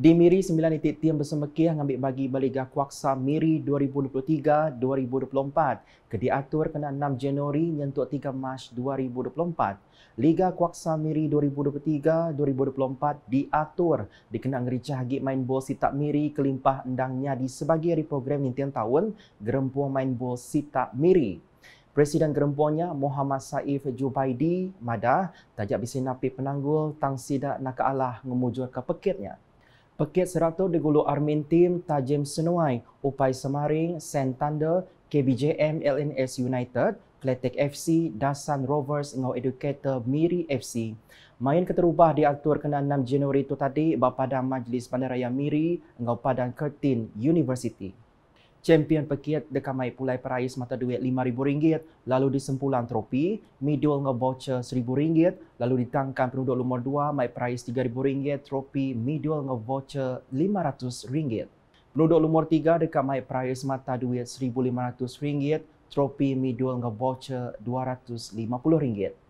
Di Miri 9 tim bersama Kiah ambil bagi Baliga Kuaksa Miri 2023-2024 kediatur kena 6 Januari nyentuk 3 Mac 2024. Liga Kuaksa Miri 2023-2024 diatur dikenang ricah lagi main bol sitak Miri kelimpah endangnya di sebagai hari program nintian tahun gerempuan main bol sitak Miri. Presiden gerempuannya Muhammad Saif Jubaidi Madah tajak bisi napi penanggul tang sida nak Allah ke pekitnya. Pekit Seratu di Gulu Armin Tim, Tajim Senuai, Upai Semaring, Sen Thunder, KBJM LNS United, Kletik FC, Dasan Rovers, Ngau Educator, Miri FC. Main keterubah diaktur kena 6 Januari itu tadi berpada Majlis Bandaraya Miri, Ngau Padang Kertin University. Champion pekiat dekat mai pulai perais mata duit RM5,000 lalu di sempulan tropi, middle ngevoucher RM1,000 lalu di tangkan penduduk nombor 2 mai perais RM3,000 tropi middle ngevoucher RM500. Penduduk nombor 3 dekat mai perais mata duit RM1,500 tropi middle ngevoucher RM250.